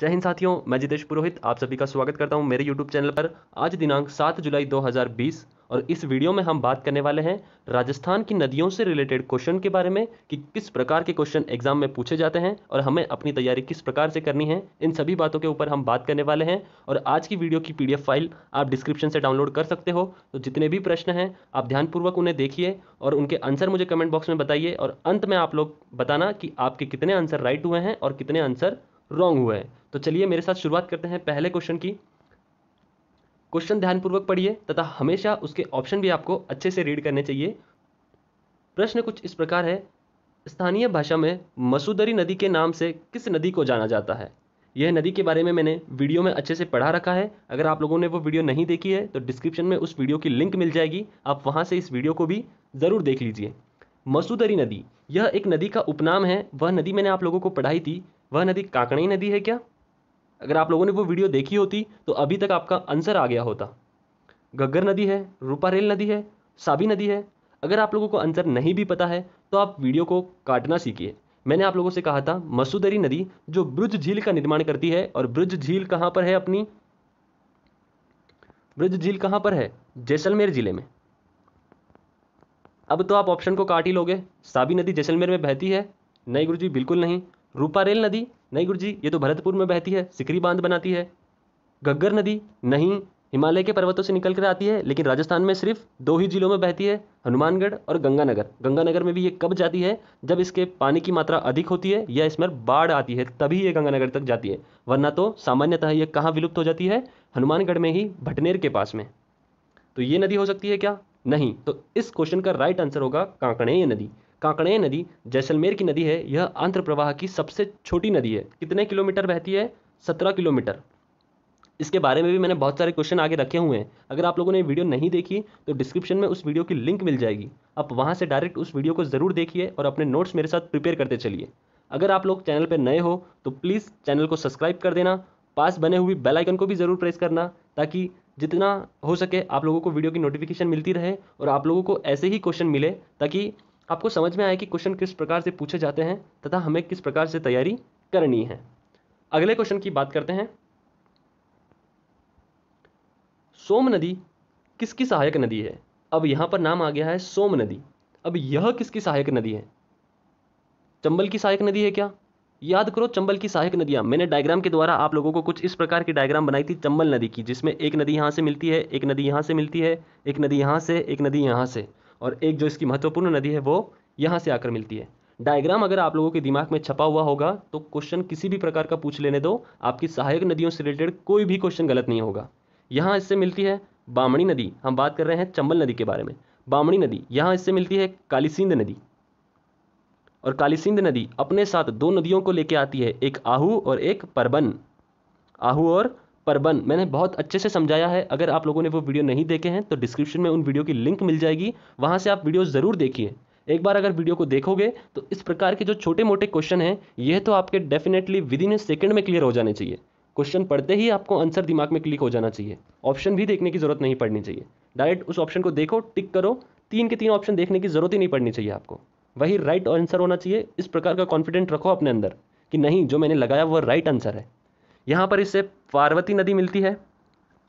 जय हिंद साथियों मैं जितेश पुरोहित आप सभी का स्वागत करता हूं मेरे YouTube चैनल पर आज दिनांक 7 जुलाई 2020 और इस वीडियो में हम बात करने वाले हैं राजस्थान की नदियों से रिलेटेड क्वेश्चन के बारे में कि किस प्रकार के क्वेश्चन एग्जाम में पूछे जाते हैं और हमें अपनी तैयारी किस प्रकार से करनी है इन सभी बातों के ऊपर हम बात करने वाले हैं और आज की वीडियो की पी फाइल आप डिस्क्रिप्शन से डाउनलोड कर सकते हो तो जितने भी प्रश्न हैं आप ध्यानपूर्वक उन्हें देखिए और उनके आंसर मुझे कमेंट बॉक्स में बताइए और अंत में आप लोग बताना कि आपके कितने आंसर राइट हुए हैं और कितने आंसर रॉन्ग हुए हैं तो चलिए मेरे साथ शुरुआत करते हैं पहले क्वेश्चन की क्वेश्चन ध्यानपूर्वक पढ़िए तथा हमेशा उसके ऑप्शन भी आपको अच्छे से रीड करने चाहिए प्रश्न कुछ इस प्रकार है स्थानीय भाषा में मसूदरी नदी के नाम से किस नदी को जाना जाता है यह नदी के बारे में मैंने वीडियो में अच्छे से पढ़ा रखा है अगर आप लोगों ने वो वीडियो नहीं देखी है तो डिस्क्रिप्शन में उस वीडियो की लिंक मिल जाएगी आप वहाँ से इस वीडियो को भी ज़रूर देख लीजिए मसूदरी नदी यह एक नदी का उपनाम है वह नदी मैंने आप लोगों को पढ़ाई थी वह नदी काकणई नदी है क्या अगर आप लोगों ने वो वीडियो देखी होती तो अभी तक आपका आंसर आ गया होता गग्गर नदी है रूपारेल नदी है साबी नदी है अगर आप लोगों को आंसर नहीं भी पता है तो आप वीडियो को काटना सीखिए मैंने आप लोगों से कहा था मसूदरी नदी जो ब्रुज झील का निर्माण करती है और ब्रुज झील कहाँ पर है अपनी ब्रुज झील कहाँ पर है जैसलमेर जिले में अब तो आप ऑप्शन को काट ही लोगे साबी नदी जैसलमेर में बहती है नहीं गुरु जी बिल्कुल नहीं रूपारेल नदी नहीं गुरु जी ये तो भरतपुर में बहती है सिकरी बांध बनाती है गग्गर नदी नहीं हिमालय के पर्वतों से निकल कर आती है लेकिन राजस्थान में सिर्फ दो ही जिलों में बहती है हनुमानगढ़ और गंगानगर गंगानगर में भी ये कब जाती है जब इसके पानी की मात्रा अधिक होती है या इसमें बाढ़ आती है तभी ये गंगानगर तक जाती है वरना तो सामान्यतः ये कहाँ विलुप्त हो जाती है हनुमानगढ़ में ही भटनेर के पास में तो ये नदी हो सकती है क्या नहीं तो इस क्वेश्चन का राइट आंसर होगा ये नदी कांकड़े नदी जैसलमेर की नदी है यह आंध्र प्रवाह की सबसे छोटी नदी है कितने किलोमीटर बहती है सत्रह किलोमीटर इसके बारे में भी मैंने बहुत सारे क्वेश्चन आगे रखे हुए हैं अगर आप लोगों ने वीडियो नहीं देखी तो डिस्क्रिप्शन में उस वीडियो की लिंक मिल जाएगी आप वहाँ से डायरेक्ट उस वीडियो को ज़रूर देखिए और अपने नोट्स मेरे साथ प्रिपेयर करते चलिए अगर आप लोग चैनल पर नए हो तो प्लीज़ चैनल को सब्सक्राइब कर देना पास बने हुई बेल आइकन को भी ज़रूर प्रेस करना ताकि जितना हो सके आप लोगों को वीडियो की नोटिफिकेशन मिलती रहे और आप लोगों को ऐसे ही क्वेश्चन मिले ताकि आपको समझ में आया कि क्वेश्चन किस प्रकार से पूछे जाते हैं तथा हमें किस प्रकार से तैयारी करनी है अगले क्वेश्चन की बात करते हैं सोम नदी किसकी सहायक नदी है अब यहां पर नाम आ गया है सोम नदी अब यह किसकी सहायक नदी है चंबल की सहायक नदी है क्या याद करो चंबल की सहायक नदियां मैंने डायग्राम के द्वारा आप लोगों को कुछ इस प्रकार की डायग्राम बनाई थी चंबल नदी की जिसमें एक नदी यहां से मिलती है एक नदी यहां से मिलती है एक नदी यहां से एक नदी यहां से और एक जो इसकी महत्वपूर्ण नदी है वो यहाँ से आकर मिलती है डायग्राम अगर आप लोगों के दिमाग में छपा हुआ होगा तो क्वेश्चन किसी भी प्रकार का पूछ लेने दो आपकी सहायक नदियों से रिलेटेड कोई भी क्वेश्चन गलत नहीं होगा यहाँ इससे मिलती है बामणी नदी हम बात कर रहे हैं चंबल नदी के बारे में बामणी नदी यहाँ इससे मिलती है कालीसिंध नदी और कालीसिंध नदी अपने साथ दो नदियों को लेकर आती है एक आहू और एक परबन आहू और परबन मैंने बहुत अच्छे से समझाया है अगर आप लोगों ने वो वीडियो नहीं देखे हैं तो डिस्क्रिप्शन में उन वीडियो की लिंक मिल जाएगी वहाँ से आप वीडियो ज़रूर देखिए एक बार अगर वीडियो को देखोगे तो इस प्रकार के जो छोटे मोटे क्वेश्चन हैं यह तो आपके definitely within a second में क्लियर हो जाने चाहिए क्वेश्चन पढ़ते ही आपको आंसर दिमाग में क्लिक हो जाना चाहिए ऑप्शन भी देखने की जरूरत नहीं पड़नी चाहिए डायरेक्ट उस ऑप्शन को देखो टिक करो तीन के तीन ऑप्शन देखने की जरूरत ही नहीं पड़नी चाहिए आपको वही राइट आंसर होना चाहिए इस प्रकार का कॉन्फिडेंट रखो अपने अंदर कि नहीं जो मैंने लगाया वह राइट आंसर है यहाँ पर इससे पार्वती नदी मिलती है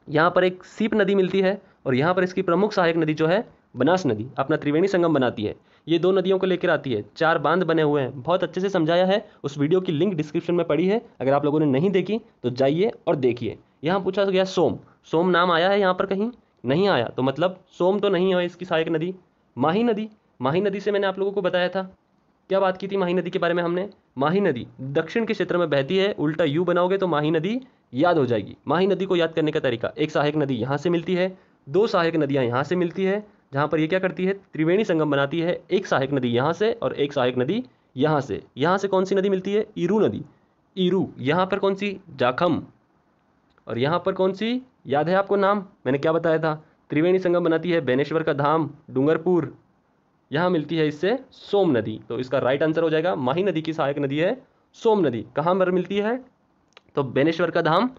यहाँ पर एक सीप नदी मिलती है और यहाँ पर इसकी प्रमुख सहायक नदी जो है बनास नदी अपना त्रिवेणी संगम बनाती है ये दो नदियों को लेकर आती है चार बांध बने हुए हैं बहुत अच्छे से समझाया है उस वीडियो की लिंक डिस्क्रिप्शन में पड़ी है अगर आप लोगों ने नहीं देखी तो जाइए और देखिए यहाँ पूछा गया सोम सोम नाम आया है यहाँ पर कहीं नहीं आया तो मतलब सोम तो नहीं है इसकी सहायक नदी माही नदी माही नदी से मैंने आप लोगों को बताया था क्या बात की थी माही नदी के बारे में हमने माही नदी दक्षिण के क्षेत्र में बहती है उल्टा यू बनाओगे तो माही नदी याद हो जाएगी माही नदी को याद करने का तरीका एक सहायक नदी यहाँ से मिलती है दो सहायक नदियाँ यहाँ से मिलती है जहाँ पर ये क्या करती है त्रिवेणी संगम बनाती है एक सहायक नदी यहाँ से और एक सहायक नदी यहाँ से यहाँ से कौन सी नदी मिलती है ईरू नदी ईरू यहाँ पर कौन सी जाखम और यहाँ पर कौन सी याद है आपको नाम मैंने क्या बताया था त्रिवेणी संगम बनाती है बेनेश्वर का धाम डूंगरपुर यहाँ मिलती है इससे सोम नदी तो इसका राइट आंसर हो जाएगा माही नदी की सहायक नदी है सोम नदी कहां पर मिलती है तो बेनेश्वर का धाम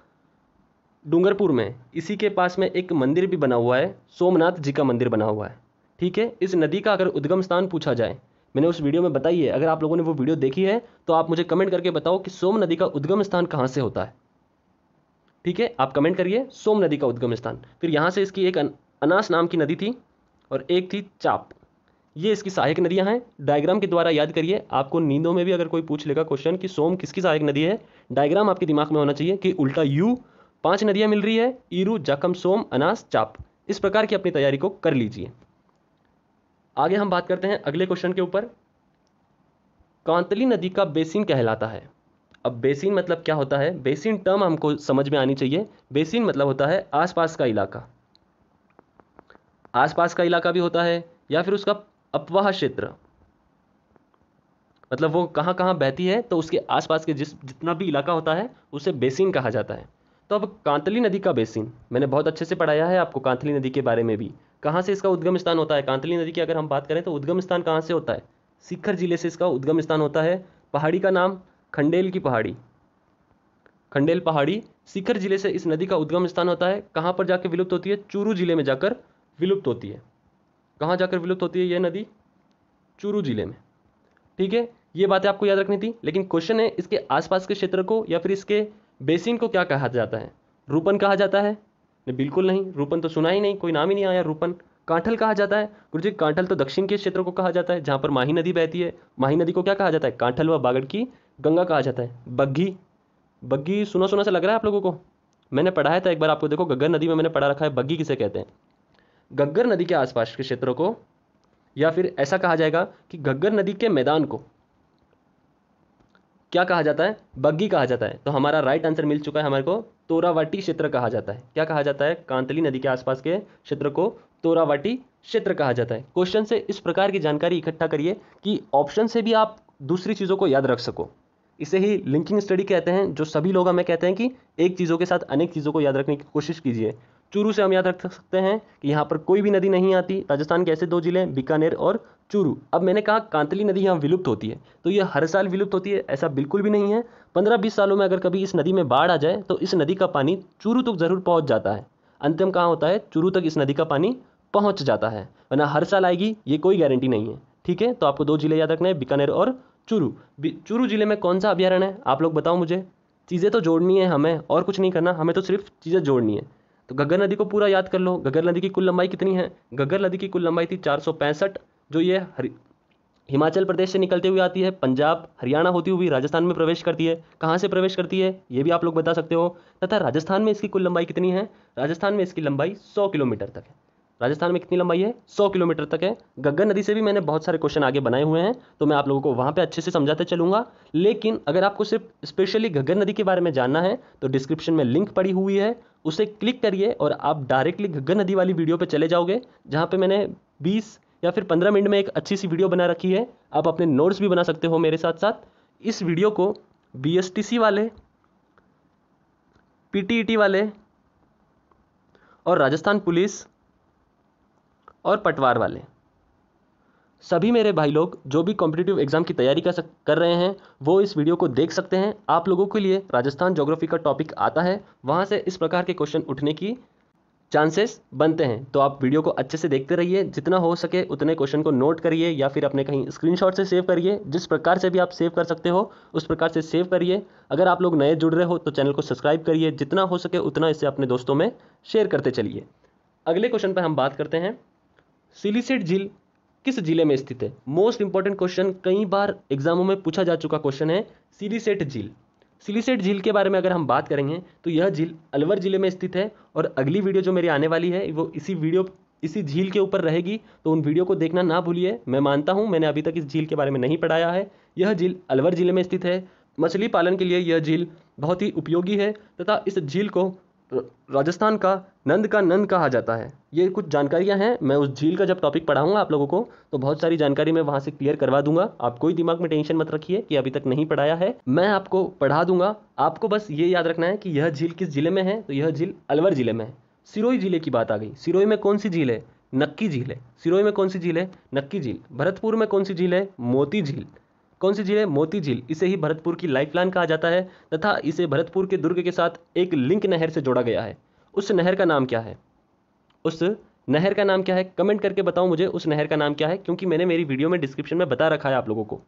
डूंगरपुर में इसी के पास में एक मंदिर भी बना हुआ है सोमनाथ जी का मंदिर बना हुआ है ठीक है इस नदी का अगर उद्गम स्थान पूछा जाए मैंने उस वीडियो में बताई है अगर आप लोगों ने वो वीडियो देखी है तो आप मुझे कमेंट करके बताओ कि सोम नदी का उद्गम स्थान कहाँ से होता है ठीक है आप कमेंट करिए सोम नदी का उद्गम स्थान फिर यहाँ से इसकी एक अनास नाम की नदी थी और एक थी चाप ये इसकी सहायक नदियां हैं डायग्राम के द्वारा याद करिए आपको नींदों में भी अगर कोई पूछ लेगा क्वेश्चन कि सोम किसकी सहायक नदी है डायग्राम आपके दिमाग में होना चाहिए कि उल्टा यू पांच नदियां मिल रही है ईरू जखम सोम अनास चाप इस प्रकार की अपनी तैयारी को कर लीजिए आगे हम बात करते हैं अगले क्वेश्चन के ऊपर कांतली नदी का बेसिन कहलाता है अब बेसिन मतलब क्या होता है बेसिन टर्म हमको समझ में आनी चाहिए बेसिन मतलब होता है आसपास का इलाका आसपास का इलाका भी होता है या फिर उसका अपवाह क्षेत्र मतलब वो कहाँ कहाँ बहती है तो उसके आसपास के जिस जितना भी इलाका होता है उसे बेसिन कहा जाता है तो अब कांतली नदी का बेसिन मैंने बहुत अच्छे से पढ़ाया है आपको कांतली नदी के बारे में भी कहाँ से इसका उद्गम स्थान होता है कांतली नदी की अगर हम बात करें तो उद्गम स्थान कहाँ से होता है सिखर जिले से इसका उद्गम स्थान होता है पहाड़ी का नाम खंडेल की पहाड़ी खंडेल पहाड़ी सिखर जिले से इस नदी का उद्गम स्थान होता है कहाँ पर जाकर विलुप्त होती है चूरू जिले में जाकर विलुप्त होती है कहाँ जाकर विलुप्त होती है यह नदी चूरू जिले में ठीक है ये बातें आपको याद रखनी थी लेकिन क्वेश्चन है इसके आसपास के क्षेत्र को या फिर इसके बेसिन को क्या कहा जाता है रूपन कहा जाता है नहीं बिल्कुल नहीं रूपन तो सुना ही नहीं कोई नाम ही नहीं आया रूपन कांठल कहा जाता है गुरु जी कांठल तो दक्षिण के क्षेत्र को कहा जाता है जहाँ पर माही नदी बहती है माही नदी को क्या कहा जाता है कांठल व बागड़ की गंगा कहा जाता है बग्घी बग्घी सुना सुना सा लग रहा है आप लोगों को मैंने पढ़ाया था तो एक बार आपको देखो गग्गर नदी में मैंने पढ़ा रखा है बग्घी किसे कहते हैं गग्गर नदी के आसपास के क्षेत्रों को या फिर ऐसा कहा जाएगा कि गग्गर नदी के मैदान को क्या कहा जाता है बग्गी कहा जाता है तो हमारा राइट आंसर मिल चुका है हमारे को तोरावाटी क्षेत्र कहा जाता है क्या कहा जाता है कांतली नदी के आसपास के क्षेत्र को तोरावाटी क्षेत्र कहा जाता है क्वेश्चन से इस प्रकार की जानकारी इकट्ठा करिए कि ऑप्शन से भी आप दूसरी चीज़ों को याद रख सको इसे ही लिंकिंग स्टडी कहते हैं जो सभी लोग हमें कहते हैं कि एक चीज़ों के साथ अनेक चीज़ों को याद रखने की कोशिश कीजिए चूरू से हम याद रख सकते हैं कि यहाँ पर कोई भी नदी नहीं आती राजस्थान के ऐसे दो जिले हैं बीकानेर और चूरू अब मैंने कहा कांतली नदी यहाँ विलुप्त होती है तो ये हर साल विलुप्त होती है ऐसा बिल्कुल भी नहीं है पंद्रह बीस सालों में अगर कभी इस नदी में बाढ़ आ जाए तो इस नदी का पानी चूरू तक ज़रूर पहुँच जाता है अंतिम कहाँ होता है चूरू तक इस नदी का पानी पहुँच जाता है वरना हर साल आएगी ये कोई गारंटी नहीं है ठीक है तो आपको दो जिले याद रखना है बीकानेर और चूरू चूरू जिले में कौन सा अभ्यारण्य है आप लोग बताओ मुझे चीज़ें तो जोड़नी है हमें और कुछ नहीं करना हमें तो सिर्फ चीज़ें जोड़नी है तो गग्गर नदी को पूरा याद कर लो गग्गर नदी की कुल लंबाई कितनी है गग्गर नदी की कुल लंबाई थी चार जो ये हरि हिमाचल प्रदेश से निकलते हुए आती है पंजाब हरियाणा होती हुई राजस्थान में प्रवेश करती है कहाँ से प्रवेश करती है ये भी आप लोग बता सकते हो तथा राजस्थान में इसकी कुल लंबाई कितनी है राजस्थान में इसकी लंबाई 100 किलोमीटर तक है राजस्थान में कितनी लंबाई है 100 किलोमीटर तक है गग्गर नदी से भी मैंने बहुत सारे क्वेश्चन आगे बनाए हुए हैं तो मैं आप लोगों को वहाँ पर अच्छे से समझाते चलूँगा लेकिन अगर आपको सिर्फ स्पेशली गग्गर नदी के बारे में जानना है तो डिस्क्रिप्शन में लिंक पड़ी हुई है उसे क्लिक करिए और आप डायरेक्टली घग्गर नदी वाली वीडियो पे चले जाओगे जहाँ पे मैंने 20 या फिर 15 मिनट में एक अच्छी सी वीडियो बना रखी है आप अपने नोट्स भी बना सकते हो मेरे साथ साथ इस वीडियो को बी वाले पी e वाले और राजस्थान पुलिस और पटवार वाले सभी मेरे भाई लोग जो भी कॉम्पिटिटिव एग्जाम की तैयारी कर सक कर रहे हैं वो इस वीडियो को देख सकते हैं आप लोगों के लिए राजस्थान जोग्राफी का टॉपिक आता है वहाँ से इस प्रकार के क्वेश्चन उठने की चांसेस बनते हैं तो आप वीडियो को अच्छे से देखते रहिए जितना हो सके उतने क्वेश्चन को नोट करिए या फिर अपने कहीं स्क्रीनशॉट से सेव करिए जिस प्रकार से भी आप सेव कर सकते हो उस प्रकार से सेव करिए अगर आप लोग नए जुड़ रहे हो तो चैनल को सब्सक्राइब करिए जितना हो सके उतना इसे अपने दोस्तों में शेयर करते चलिए अगले क्वेश्चन पर हम बात करते हैं सिलीसेट झील किस जिले में स्थित है मोस्ट इंपॉर्टेंट क्वेश्चन कई बार एग्जामों में पूछा जा चुका क्वेश्चन है सिलीसेट झील सिलीसेट झील के बारे में अगर हम बात करेंगे तो यह झील अलवर जिले में स्थित है और अगली वीडियो जो मेरी आने वाली है वो इसी वीडियो इसी झील के ऊपर रहेगी तो उन वीडियो को देखना ना भूलिए मैं मानता हूँ मैंने अभी तक इस झील के बारे में नहीं पढ़ाया है यह झील अलवर जिले में स्थित है मछली पालन के लिए यह झील बहुत ही उपयोगी है तथा इस झील को राजस्थान का नंद का नंद कहा जाता है ये कुछ जानकारियां हैं मैं उस झील का जब टॉपिक पढ़ाऊंगा आप लोगों को तो बहुत सारी जानकारी मैं वहां से क्लियर करवा दूंगा आप कोई दिमाग में टेंशन मत रखिए कि अभी तक नहीं पढ़ाया है मैं आपको पढ़ा दूंगा आपको बस ये याद रखना है कि यह झील किस जिले में है तो यह झील अलवर जिले में है सिरोई जिले की बात आ गई सिरोई में कौन सी झील है नक्की झील है सिरोई में कौन सी झील है नक्की झील भरतपुर में कौन सी झील है मोती झील कौन सी झील है मोती झील इसे ही भरतपुर की लाइफलाइन कहा जाता है तथा इसे भरतपुर के दुर्ग के साथ एक लिंक नहर से जोड़ा गया है उस नहर का नाम क्या है उस नहर का नाम क्या है कमेंट करके बताओ मुझे उस नहर का नाम क्या है क्योंकि मैंने मेरी वीडियो में डिस्क्रिप्शन में बता रखा है आप लोगों को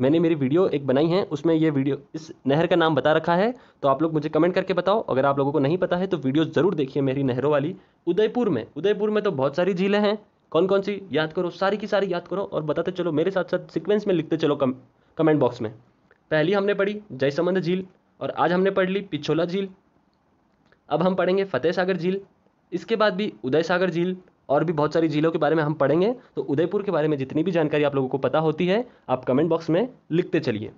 मैंने मेरी वीडियो एक बनाई है उसमें ये वीडियो इस नहर का नाम बता रखा है तो आप लोग मुझे कमेंट करके बताओ अगर आप लोगों को नहीं पता है तो वीडियो ज़रूर देखिए मेरी नहरों वाली उदयपुर में उदयपुर में तो बहुत सारी झीलें हैं कौन कौन सी याद करो सारी की सारी याद करो और बताते चलो मेरे साथ साथ सिक्वेंस में लिखते चलो कम कमेंट बॉक्स में पहली हमने पढ़ी जयसमंद झील और आज हमने पढ़ ली पिछोला झील अब हम पढ़ेंगे फतेह सागर झील इसके बाद भी उदय सागर झील और भी बहुत सारी झीलों के बारे में हम पढ़ेंगे तो उदयपुर के बारे में जितनी भी जानकारी आप लोगों को पता होती है आप कमेंट बॉक्स में लिखते चलिए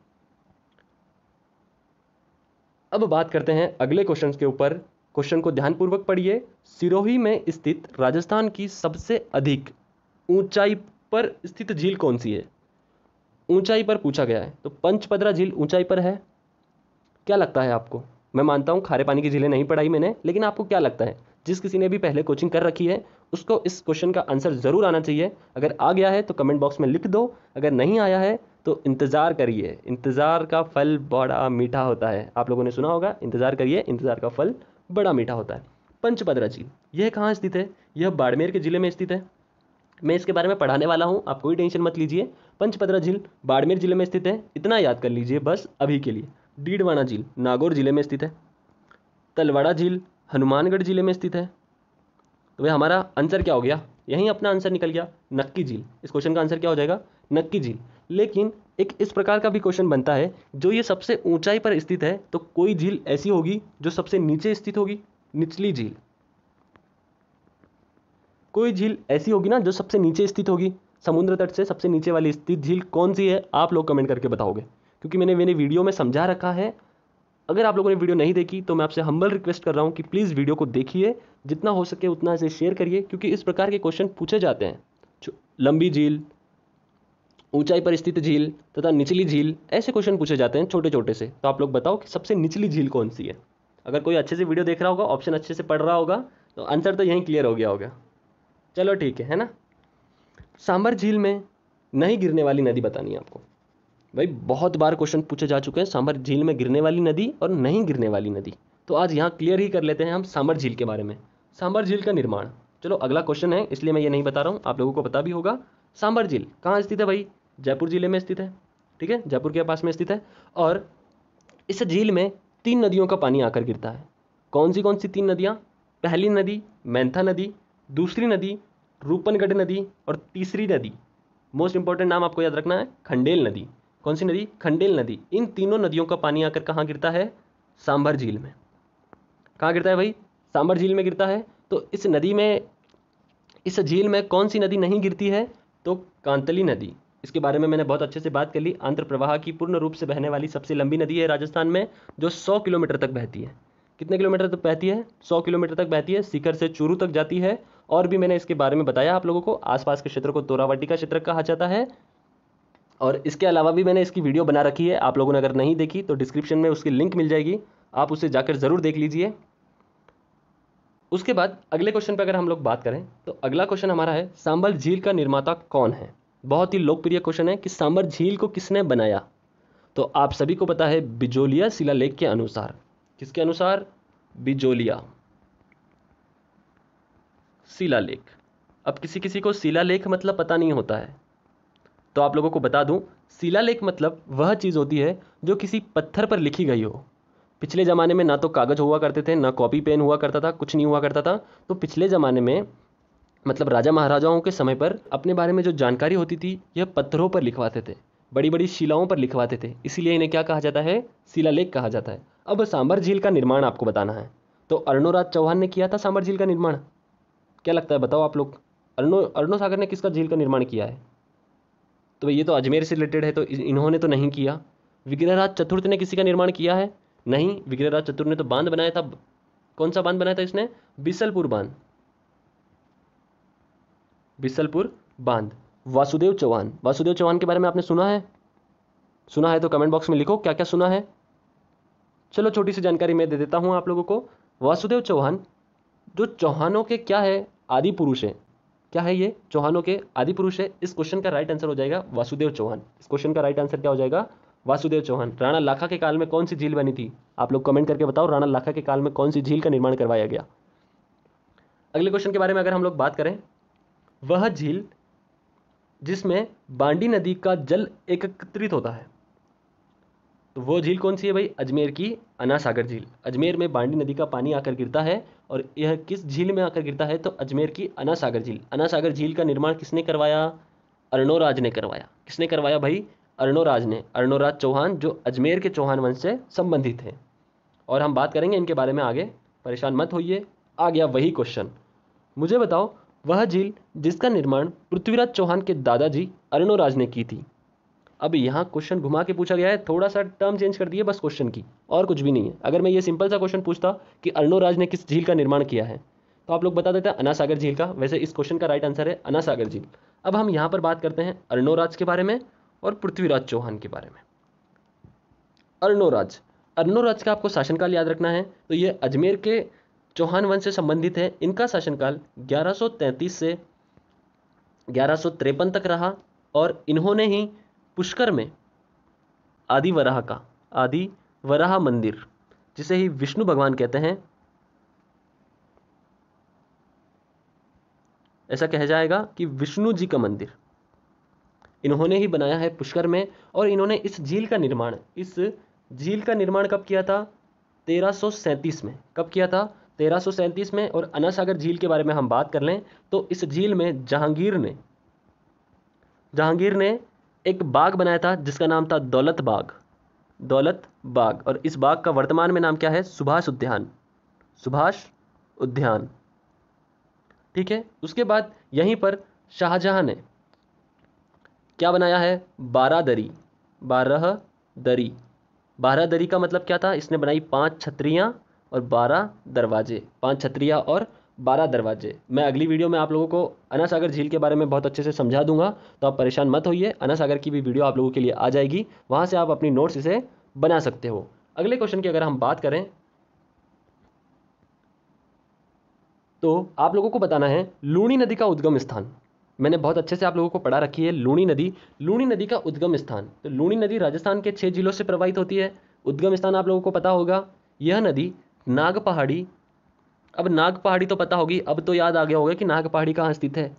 अब बात करते हैं अगले क्वेश्चन के ऊपर क्वेश्चन को ध्यानपूर्वक पढ़िए सिरोही में स्थित राजस्थान की सबसे अधिक ऊंचाई पर स्थित झील कौन सी है ऊंचाई पर पूछा गया है तो पंचपद्रा झील ऊंचाई पर है क्या लगता है आपको मैं मानता हूं खारे पानी की झीलें नहीं पढ़ाई मैंने लेकिन आपको क्या लगता है जिस किसी ने भी पहले कोचिंग कर रखी है उसको इस क्वेश्चन का आंसर ज़रूर आना चाहिए अगर आ गया है तो कमेंट बॉक्स में लिख दो अगर नहीं आया है तो इंतज़ार करिए इंतज़ार का फल बड़ा मीठा होता है आप लोगों ने सुना होगा इंतज़ार करिए इंतज़ार का फल बड़ा मीठा होता है पंचपदरा झील यह कहाँ स्थित है यह बाड़मेर के जिले में स्थित है मैं इसके बारे में पढ़ाने वाला हूँ आप कोई टेंशन मत लीजिए पंचपदरा झील बाड़मेर जिले में स्थित है इतना याद कर लीजिए बस अभी के लिए डीडवाना झील नागौर जिले में स्थित है तलवाड़ा झील हनुमानगढ़ जिले में स्थित है तो भाई हमारा आंसर क्या हो गया यहीं अपना आंसर निकल गया नक्की झील इस क्वेश्चन का आंसर क्या हो जाएगा नक्की झील लेकिन एक इस प्रकार का भी क्वेश्चन बनता है जो ये सबसे ऊंचाई पर स्थित है तो कोई झील ऐसी होगी जो सबसे नीचे स्थित होगी निचली झील कोई झील ऐसी होगी ना जो सबसे नीचे स्थित होगी समुद्र तट से सबसे नीचे वाली स्थित झील कौन सी है आप लोग कमेंट करके बताओगे क्योंकि मैंने मैंने वीडियो में समझा रखा है अगर आप लोगों ने वीडियो नहीं देखी तो मैं आपसे हम्बल रिक्वेस्ट कर रहा हूँ कि प्लीज़ वीडियो को देखिए जितना हो सके उतना इसे शेयर करिए क्योंकि इस प्रकार के क्वेश्चन पूछे जाते हैं लंबी झील ऊंचाई पर स्थित झील तथा निचली झील ऐसे क्वेश्चन पूछे जाते हैं छोटे छोटे से तो आप लोग बताओ कि सबसे निचली झील कौन सी है अगर कोई अच्छे से वीडियो देख रहा होगा ऑप्शन अच्छे से पढ़ रहा होगा तो आंसर तो यहीं क्लियर हो गया होगा चलो ठीक है है ना सांबर झील में नहीं गिरने वाली नदी बतानी है आपको भाई बहुत बार क्वेश्चन पूछे जा चुके हैं सांभर झील में गिरने वाली नदी और नहीं गिरने वाली नदी तो आज यहाँ क्लियर ही कर लेते हैं हम सांभर झील के बारे में सांबर झील का निर्माण चलो अगला क्वेश्चन है इसलिए मैं ये नहीं बता रहा हूँ आप लोगों को पता भी होगा सांबर झील कहाँ स्थित है भाई जयपुर जिले में स्थित है ठीक है जयपुर के पास में स्थित है और इस झील में तीन नदियों का पानी आकर गिरता है कौन सी कौन सी तीन नदियाँ पहली नदी मैंथा नदी दूसरी नदी रूपनगढ़ नदी और तीसरी नदी मोस्ट इंपॉर्टेंट नाम आपको याद रखना है खंडेल नदी कौन सी नदी खंडेल नदी इन तीनों नदियों का पानी आकर कहाँ गिरता है सांभर झील में कहाँ गिरता है भाई सांभर झील में गिरता है तो इस नदी में इस झील में कौन सी नदी नहीं गिरती है तो कांतली नदी इसके बारे में मैंने बहुत अच्छे से बात कर ली आंध्र प्रवाह की पूर्ण रूप से बहने वाली सबसे लंबी नदी है राजस्थान में जो सौ किलोमीटर तक बहती है कितने किलोमीटर तक बहती है सौ किलोमीटर तक बहती है सीकर से चूरू तक जाती है और भी मैंने इसके बारे में बताया आप लोगों को आसपास के क्षेत्र को तोरावाटी का क्षेत्र कहा जाता है और इसके अलावा भी मैंने इसकी वीडियो बना रखी है आप लोगों ने अगर नहीं देखी तो डिस्क्रिप्शन में उसकी लिंक मिल जाएगी आप उसे जाकर ज़रूर देख लीजिए उसके बाद अगले क्वेश्चन पर अगर हम लोग बात करें तो अगला क्वेश्चन हमारा है सांबर झील का निर्माता कौन है बहुत ही लोकप्रिय क्वेश्चन है कि सांबर झील को किसने बनाया तो आप सभी को पता है बिजोलिया शिला लेख के अनुसार किसके अनुसार बिजोलिया शिला लेख अब किसी किसी को शिला लेख मतलब पता नहीं होता है तो आप लोगों को बता दूं शिलालेख मतलब वह चीज़ होती है जो किसी पत्थर पर लिखी गई हो पिछले ज़माने में ना तो कागज़ हुआ करते थे ना कॉपी पेन हुआ करता था कुछ नहीं हुआ करता था तो पिछले ज़माने में मतलब राजा महाराजाओं के समय पर अपने बारे में जो जानकारी होती थी यह पत्थरों पर लिखवाते थे बड़ी बड़ी शिलाओं पर लिखवाते थे इसीलिए इन्हें क्या कहा जाता है शिलालेख कहा जाता है अब सांबर झील का निर्माण आपको बताना है तो अर्णोराज चौहान ने किया था सांबर झील का निर्माण क्या लगता है बताओ आप लोग अर्णो अर्णो सागर ने किसका झील का निर्माण किया है तो ये तो अजमेर से रिलेटेड है तो इन्होंने तो नहीं किया विग्रहराज चतुर्थ ने किसी का निर्माण किया है नहीं विग्रहराज चतुर्थ ने तो बांध बनाया था कौन सा बांध बनाया था इसने बिसलपुर बांध बिसलपुर बांध वासुदेव चौहान वासुदेव चौहान के बारे में आपने सुना है सुना है तो कमेंट बॉक्स में लिखो क्या क्या सुना है चलो छोटी सी जानकारी मैं दे देता हूँ आप लोगों को वासुदेव चौहान जो चौहानों के क्या है आदि पुरुष हैं क्या है ये चौहानों के आदि पुरुष है इस क्वेश्चन का राइट आंसर हो जाएगा वासुदेव चौहान इस क्वेश्चन का राइट आंसर क्या हो जाएगा वासुदेव चौहान राणा लाखा के काल में कौन सी झील बनी थी आप लोग कमेंट करके बताओ राणा लाखा के काल में कौन सी झील का निर्माण करवाया गया अगले क्वेश्चन के बारे में अगर हम लोग बात करें वह झील जिसमें बांडी नदी का जल एकत्रित होता है तो वो झील कौन सी है भाई अजमेर की अनासागर झील अजमेर में बांडी नदी का पानी आकर गिरता है और यह किस झील में आकर गिरता है तो अजमेर की अनासागर झील अनासागर झील का निर्माण किसने करवाया अर्णोराज ने करवाया किसने करवाया भाई अर्णोराज ने अर्णोराज चौहान जो अजमेर के चौहान वंश से संबंधित हैं और हम बात करेंगे इनके बारे में आगे परेशान मत होइए आ गया वही क्वेश्चन मुझे बताओ वह झील जिसका निर्माण पृथ्वीराज चौहान के दादाजी अर्णोराज ने की थी अब यहाँ क्वेश्चन घुमा के पूछा गया है थोड़ा सा टर्म चेंज कर दिए बस क्वेश्चन की और कुछ भी नहीं है अगर मैं ये सिंपल सा क्वेश्चन पूछता कि राज ने किस झील का निर्माण किया है तो आप लोग बता देते हैं अनासागर झील का वैसे इस क्वेश्चन का राइट आंसर है अनासागर झील अब हम यहाँ पर बात करते हैं अर्णोराज के बारे में और पृथ्वीराज चौहान के बारे में अर्णोराज राज का आपको शासनकाल याद रखना है तो ये अजमेर के चौहान वंश से संबंधित है इनका शासनकाल 1133 से ग्यारह तक रहा और इन्होंने ही पुष्कर में आदि वराह का आदि वराह मंदिर जिसे ही विष्णु भगवान कहते हैं ऐसा कहा जाएगा कि विष्णु जी का मंदिर इन्होंने ही बनाया है पुष्कर में और इन्होंने इस झील का निर्माण इस झील का निर्माण कब किया था 1337 में कब किया था 1337 में और अना सागर झील के बारे में हम बात कर लें तो इस झील में जहांगीर ने जहांगीर ने एक बाग बनाया था जिसका नाम था दौलत बाग दौलत बाग और इस बाग का वर्तमान में नाम क्या है सुभाष उद्यान सुभाष उद्यान ठीक है उसके बाद यहीं पर शाहजहां ने क्या बनाया है बारह दरी बारह दरी बारह दरी का मतलब क्या था इसने बनाई पांच छत्रियां और बारह दरवाजे पांच छत्रियां और बारह दरवाजे मैं अगली वीडियो में आप लोगों को अना सागर झील के बारे में बहुत अच्छे से समझा दूंगा तो आप परेशान मत होइए अना सागर की भी वीडियो आप लोगों के लिए आ जाएगी वहाँ से आप अपनी नोट्स इसे बना सकते हो अगले क्वेश्चन की अगर हम बात करें तो आप लोगों को बताना है लूणी नदी का उद्गम स्थान मैंने बहुत अच्छे से आप लोगों को पढ़ा रखी है लूणी नदी लूणी नदी का उद्गम स्थान तो लूणी नदी राजस्थान के छः जिलों से प्रवाहित होती है उद्गम स्थान आप लोगों को पता होगा यह नदी नाग पहाड़ी अब नाग पहाड़ी तो पता होगी अब तो याद आ गया होगा कि नाग पहाड़ी कहाँ स्थित है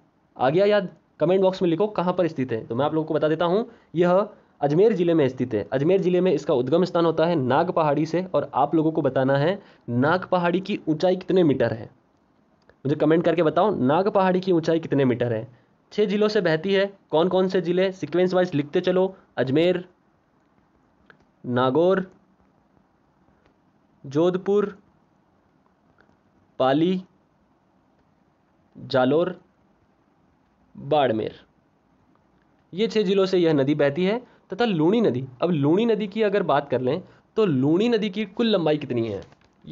आ गया याद कमेंट बॉक्स में लिखो कहाँ पर स्थित है तो मैं आप लोगों को बता देता हूँ यह अजमेर ज़िले में स्थित है अजमेर ज़िले में इसका उद्गम स्थान होता है नाग पहाड़ी से और आप लोगों को बताना है नाग पहाड़ी की ऊंचाई कितने मीटर है मुझे कमेंट करके बताओ नाग पहाड़ी की ऊंचाई कितने मीटर है छः जिलों से बहती है कौन कौन से ज़िले सिक्वेंस वाइज लिखते चलो अजमेर नागौर जोधपुर पाली जालोर बाड़मेर ये छह जिलों से यह नदी बहती है तथा लूणी नदी अब लूणी नदी की अगर बात कर लें तो लूणी नदी की कुल लंबाई कितनी है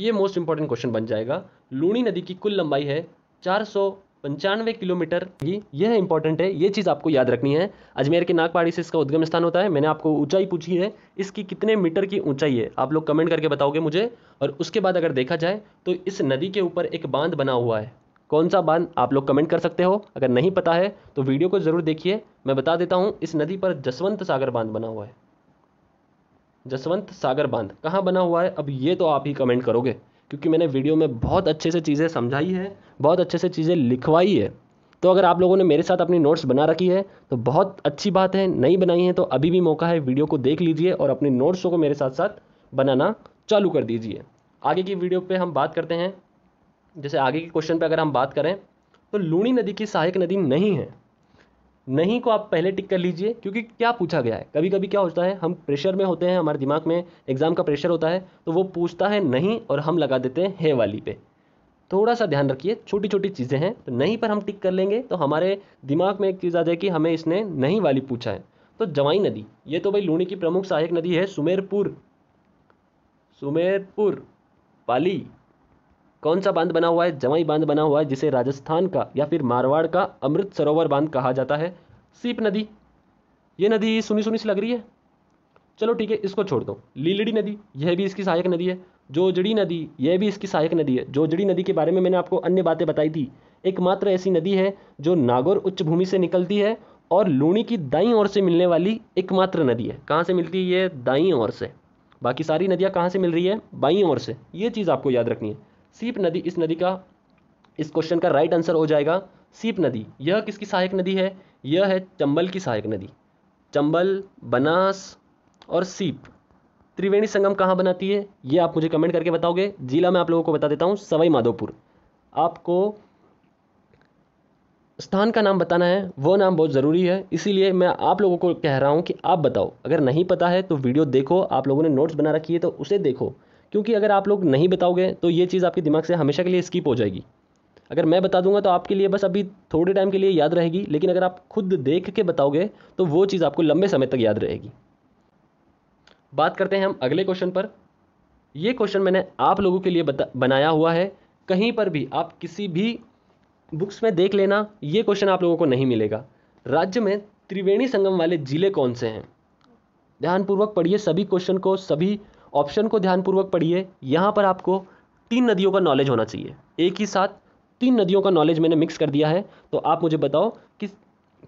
ये मोस्ट इंपॉर्टेंट क्वेश्चन बन जाएगा लूणी नदी की कुल लंबाई है चार सौ पंचानवे किलोमीटर की यह इंपॉर्टेंट है ये चीज़ आपको याद रखनी है अजमेर के नागपाड़ी से इसका उद्गम स्थान होता है मैंने आपको ऊंचाई पूछी है इसकी कितने मीटर की ऊंचाई है आप लोग कमेंट करके बताओगे मुझे और उसके बाद अगर देखा जाए तो इस नदी के ऊपर एक बांध बना हुआ है कौन सा बांध आप लोग कमेंट कर सकते हो अगर नहीं पता है तो वीडियो को ज़रूर देखिए मैं बता देता हूँ इस नदी पर जसवंत सागर बांध बना हुआ है जसवंत सागर बांध कहाँ बना हुआ है अब ये तो आप ही कमेंट करोगे क्योंकि मैंने वीडियो में बहुत अच्छे से चीज़ें समझाई है बहुत अच्छे से चीज़ें लिखवाई है तो अगर आप लोगों ने मेरे साथ अपनी नोट्स बना रखी है तो बहुत अच्छी बात है नहीं बनाई है तो अभी भी मौका है वीडियो को देख लीजिए और अपने नोट्सों को मेरे साथ साथ बनाना चालू कर दीजिए आगे की वीडियो पे हम बात करते हैं जैसे आगे के क्वेश्चन पे अगर हम बात करें तो लूणी नदी की सहायक नदी नहीं है नहीं को आप पहले टिक कर लीजिए क्योंकि क्या पूछा गया है कभी कभी क्या होता है हम प्रेशर में होते हैं हमारे दिमाग में एग्ज़ाम का प्रेशर होता है तो वो पूछता है नहीं और हम लगा देते हैं है वाली पे थोड़ा सा ध्यान रखिए छोटी छोटी चीज़ें हैं तो नहीं पर हम टिक कर लेंगे तो हमारे दिमाग में एक चीज़ आ जाए कि हमें इसने नहीं वाली पूछा है तो जवाई नदी ये तो भाई लूणी की प्रमुख सहायक नदी है सुमेरपुर सुमेरपुर पाली कौन सा बांध बना हुआ है जवाई बांध बना हुआ है जिसे राजस्थान का या फिर मारवाड़ का अमृत सरोवर बांध कहा जाता है सीप नदी ये नदी सुनी सुनी सी लग रही है चलो ठीक है इसको छोड़ दो लीलड़ी नदी यह भी इसकी सहायक नदी है जोजड़ी नदी यह भी इसकी सहायक नदी है जोजड़ी नदी के बारे में मैंने आपको अन्य बातें बताई थी एकमात्र ऐसी नदी है जो नागौर उच्च भूमि से निकलती है और लूणी की दाई ओर से मिलने वाली एकमात्र नदी है कहाँ से मिलती है ये दाई ओर से बाकी सारी नदियाँ कहाँ से मिल रही है बाई ओर से ये चीज़ आपको याद रखनी है सीप नदी इस नदी का इस क्वेश्चन का राइट आंसर हो जाएगा सीप नदी यह किसकी सहायक नदी है यह है चंबल की सहायक नदी चंबल बनास और सीप त्रिवेणी संगम कहाँ बनाती है ये आप मुझे कमेंट करके बताओगे जिला मैं आप लोगों को बता देता हूँ सवाई माधोपुर आपको स्थान का नाम बताना है वो नाम बहुत ज़रूरी है इसीलिए मैं आप लोगों को कह रहा हूँ कि आप बताओ अगर नहीं पता है तो वीडियो देखो आप लोगों ने नोट्स बना रखी है तो उसे देखो क्योंकि अगर आप लोग नहीं बताओगे तो ये चीज़ आपके दिमाग से हमेशा के लिए स्किप हो जाएगी अगर मैं बता दूंगा तो आपके लिए बस अभी थोड़े टाइम के लिए याद रहेगी लेकिन अगर आप खुद देख के बताओगे तो वो चीज़ आपको लंबे समय तक याद रहेगी बात करते हैं हम अगले क्वेश्चन पर ये क्वेश्चन मैंने आप लोगों के लिए बता बनाया हुआ है कहीं पर भी आप किसी भी बुक्स में देख लेना ये क्वेश्चन आप लोगों को नहीं मिलेगा राज्य में त्रिवेणी संगम वाले ज़िले कौन से हैं ध्यानपूर्वक पढ़िए सभी क्वेश्चन को सभी ऑप्शन को ध्यानपूर्वक पढ़िए यहाँ पर आपको तीन नदियों का नॉलेज होना चाहिए एक ही साथ तीन नदियों का नॉलेज मैंने मिक्स कर दिया है तो आप मुझे बताओ कि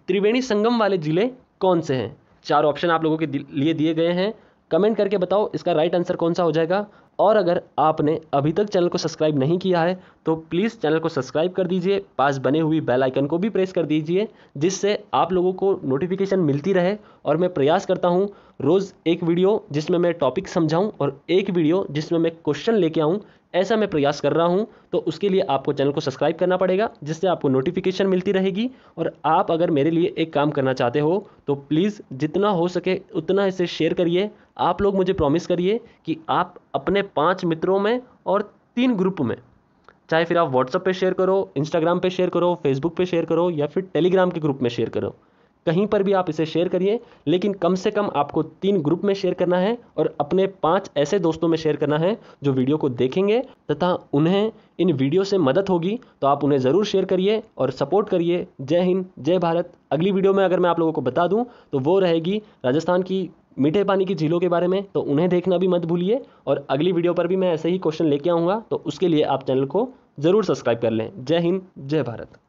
त्रिवेणी संगम वाले ज़िले कौन से हैं चार ऑप्शन आप लोगों के लिए दिए गए हैं कमेंट करके बताओ इसका राइट आंसर कौन सा हो जाएगा और अगर आपने अभी तक चैनल को सब्सक्राइब नहीं किया है तो प्लीज़ चैनल को सब्सक्राइब कर दीजिए पास बने हुई बेल आइकन को भी प्रेस कर दीजिए जिससे आप लोगों को नोटिफिकेशन मिलती रहे और मैं प्रयास करता हूँ रोज़ एक वीडियो जिसमें मैं टॉपिक समझाऊँ और एक वीडियो जिसमें मैं क्वेश्चन लेके आऊँ ऐसा मैं प्रयास कर रहा हूँ तो उसके लिए आपको चैनल को सब्सक्राइब करना पड़ेगा जिससे आपको नोटिफिकेशन मिलती रहेगी और आप अगर मेरे लिए एक काम करना चाहते हो तो प्लीज़ जितना हो सके उतना इसे शेयर करिए आप लोग मुझे प्रॉमिस करिए कि आप अपने पाँच मित्रों में और तीन ग्रुप में चाहे फिर आप व्हाट्सअप पे शेयर करो इंस्टाग्राम पे शेयर करो फेसबुक पे शेयर करो या फिर टेलीग्राम के ग्रुप में शेयर करो कहीं पर भी आप इसे शेयर करिए लेकिन कम से कम आपको तीन ग्रुप में शेयर करना है और अपने पांच ऐसे दोस्तों में शेयर करना है जो वीडियो को देखेंगे तथा उन्हें इन वीडियो से मदद होगी तो आप उन्हें ज़रूर शेयर करिए और सपोर्ट करिए जय हिंद जय भारत अगली वीडियो में अगर मैं आप लोगों को बता दूँ तो वो रहेगी राजस्थान की मीठे पानी की झीलों के बारे में तो उन्हें देखना भी मत भूलिए और अगली वीडियो पर भी मैं ऐसे ही क्वेश्चन लेके आऊँगा तो उसके लिए आप चैनल को ज़रूर सब्सक्राइब कर लें जय हिंद जय भारत